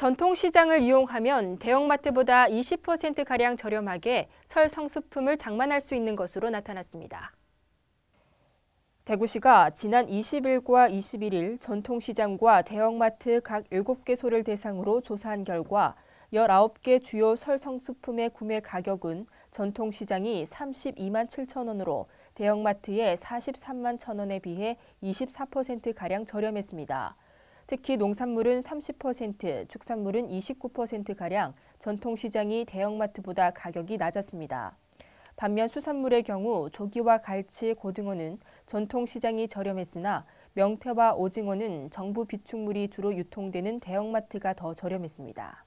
전통시장을 이용하면 대형마트보다 20%가량 저렴하게 설 성수품을 장만할 수 있는 것으로 나타났습니다. 대구시가 지난 20일과 21일 전통시장과 대형마트 각 7개소를 대상으로 조사한 결과 19개 주요 설 성수품의 구매 가격은 전통시장이 32만 7천 원으로 대형마트의 43만 천 원에 비해 24%가량 저렴했습니다. 특히 농산물은 30%, 축산물은 29%가량 전통시장이 대형마트보다 가격이 낮았습니다. 반면 수산물의 경우 조기와 갈치, 고등어는 전통시장이 저렴했으나 명태와 오징어는 정부 비축물이 주로 유통되는 대형마트가 더 저렴했습니다.